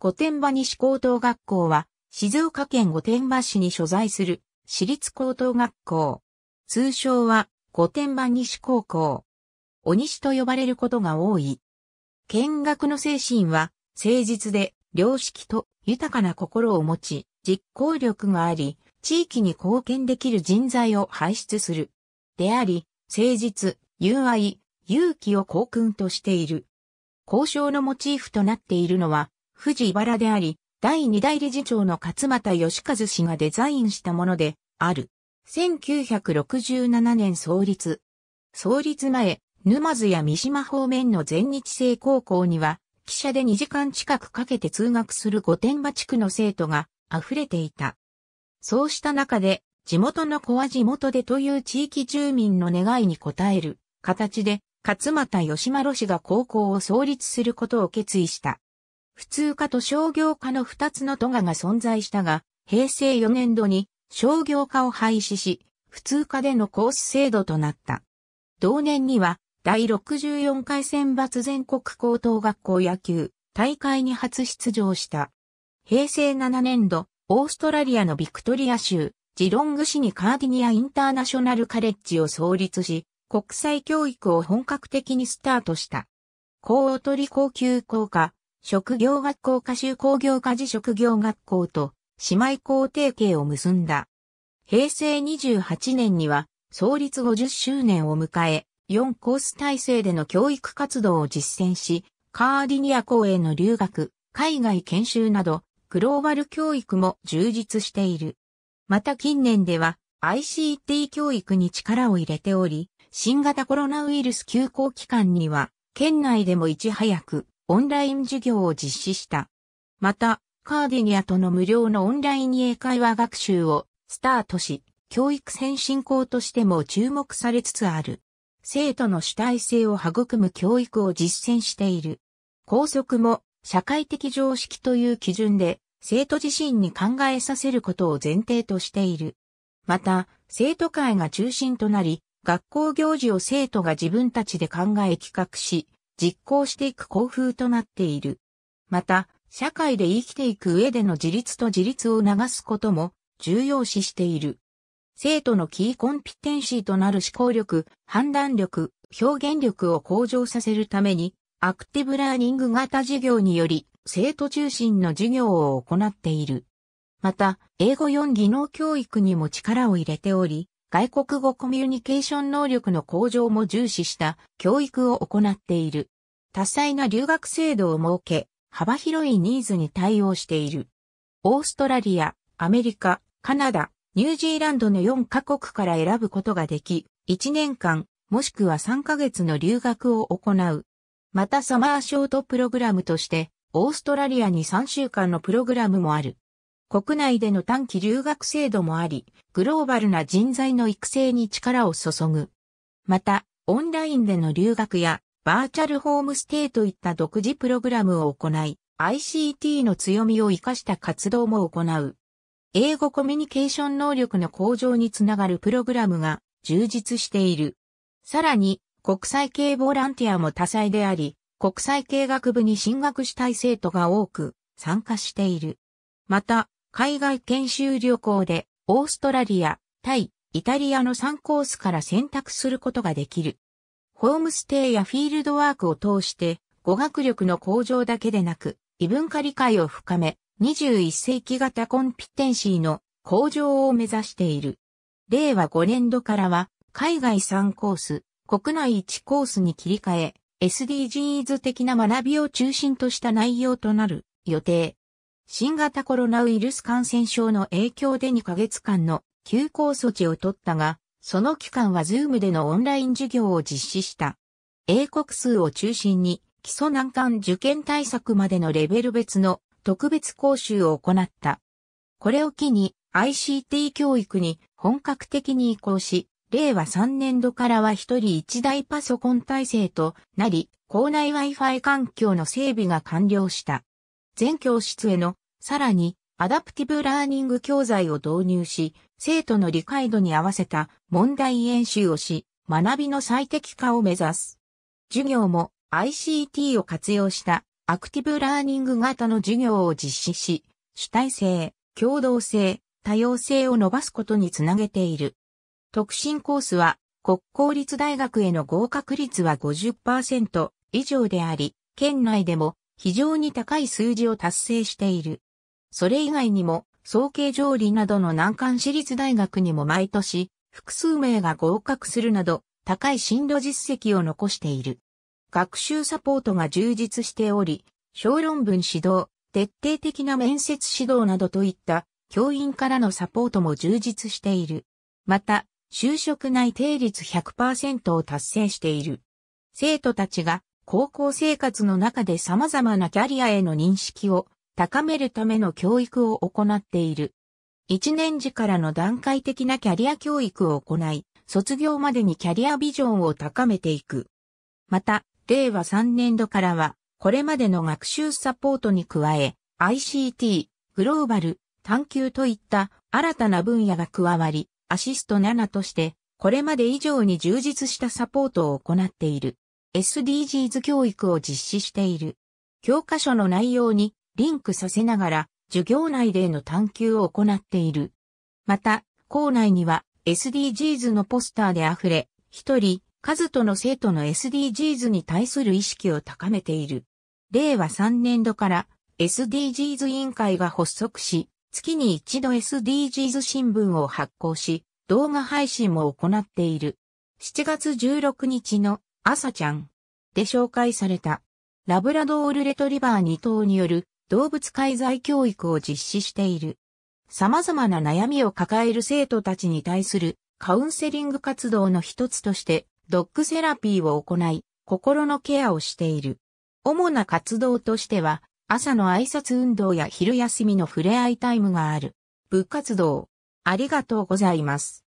御殿場西高等学校は、静岡県御殿場市に所在する、私立高等学校。通称は、御殿場西高校。お西と呼ばれることが多い。見学の精神は、誠実で、良識と豊かな心を持ち、実行力があり、地域に貢献できる人材を輩出する。であり、誠実、友愛、勇気を校訓としている。交渉のモチーフとなっているのは、富士茨であり、第二代理事長の勝又義和氏がデザインしたものである。1967年創立。創立前、沼津や三島方面の全日制高校には、汽車で2時間近くかけて通学する御殿場地区の生徒が溢れていた。そうした中で、地元の小和地元でという地域住民の願いに応える形で、勝又義丸氏が高校を創立することを決意した。普通科と商業科の二つの都がが存在したが、平成4年度に商業科を廃止し、普通科でのコース制度となった。同年には、第64回選抜全国高等学校野球大会に初出場した。平成7年度、オーストラリアのビクトリア州、ジロング市にカーディニアインターナショナルカレッジを創立し、国際教育を本格的にスタートした。高オトり高級校科、職業学校歌手工業家事職業学校と姉妹校提携を結んだ。平成28年には創立50周年を迎え、4コース体制での教育活動を実践し、カーディニア校への留学、海外研修など、グローバル教育も充実している。また近年では ICT 教育に力を入れており、新型コロナウイルス休校期間には、県内でもいち早くオンライン授業を実施した。また、カーディニアとの無料のオンライン英会話学習をスタートし、教育先進校としても注目されつつある。生徒の主体性を育む教育を実践している。校則も社会的常識という基準で生徒自身に考えさせることを前提としている。また、生徒会が中心となり、学校行事を生徒が自分たちで考え企画し、実行していく工風となっている。また、社会で生きていく上での自立と自立を促すことも重要視している。生徒のキーコンピテンシーとなる思考力、判断力、表現力を向上させるために、アクティブラーニング型授業により、生徒中心の授業を行っている。また、英語4技能教育にも力を入れており、外国語コミュニケーション能力の向上も重視した教育を行っている。多彩な留学制度を設け、幅広いニーズに対応している。オーストラリア、アメリカ、カナダ、ニュージーランドの4カ国から選ぶことができ、1年間、もしくは3ヶ月の留学を行う。またサマーショートプログラムとして、オーストラリアに3週間のプログラムもある。国内での短期留学制度もあり、グローバルな人材の育成に力を注ぐ。また、オンラインでの留学やバーチャルホームステイといった独自プログラムを行い、ICT の強みを活かした活動も行う。英語コミュニケーション能力の向上につながるプログラムが充実している。さらに、国際系ボランティアも多彩であり、国際系学部に進学したい生徒が多く参加している。また、海外研修旅行で、オーストラリア、タイ、イタリアの3コースから選択することができる。ホームステイやフィールドワークを通して、語学力の向上だけでなく、異文化理解を深め、21世紀型コンピテンシーの向上を目指している。令和5年度からは、海外3コース、国内1コースに切り替え、SDGs 的な学びを中心とした内容となる予定。新型コロナウイルス感染症の影響で2ヶ月間の休校措置を取ったが、その期間はズームでのオンライン授業を実施した。英国数を中心に基礎難関受験対策までのレベル別の特別講習を行った。これを機に ICT 教育に本格的に移行し、令和3年度からは一人一台パソコン体制となり、校内 Wi-Fi 環境の整備が完了した。全教室へのさらに、アダプティブラーニング教材を導入し、生徒の理解度に合わせた問題演習をし、学びの最適化を目指す。授業も ICT を活用したアクティブラーニング型の授業を実施し、主体性、共同性、多様性を伸ばすことにつなげている。特進コースは国公立大学への合格率は50%以上であり、県内でも非常に高い数字を達成している。それ以外にも、総計上理などの難関私立大学にも毎年、複数名が合格するなど、高い進路実績を残している。学習サポートが充実しており、小論文指導、徹底的な面接指導などといった教員からのサポートも充実している。また、就職内定率100%を達成している。生徒たちが高校生活の中で様々なキャリアへの認識を高めるための教育を行っている。一年時からの段階的なキャリア教育を行い、卒業までにキャリアビジョンを高めていく。また、令和3年度からは、これまでの学習サポートに加え、ICT、グローバル、探求といった新たな分野が加わり、アシスト7として、これまで以上に充実したサポートを行っている。SDGs 教育を実施している。教科書の内容にリンクさせながら、授業内での探求を行っている。また、校内には SDGs のポスターで溢れ、一人、数との生徒の SDGs に対する意識を高めている。令和3年度から SDGs 委員会が発足し、月に一度 SDGs 新聞を発行し、動画配信も行っている。7月16日の朝ちゃんで紹介されたラブラドールレトリバー2頭による動物介在教育を実施している。様々な悩みを抱える生徒たちに対するカウンセリング活動の一つとしてドッグセラピーを行い心のケアをしている。主な活動としては朝の挨拶運動や昼休みの触れ合いタイムがある。部活動。ありがとうございます。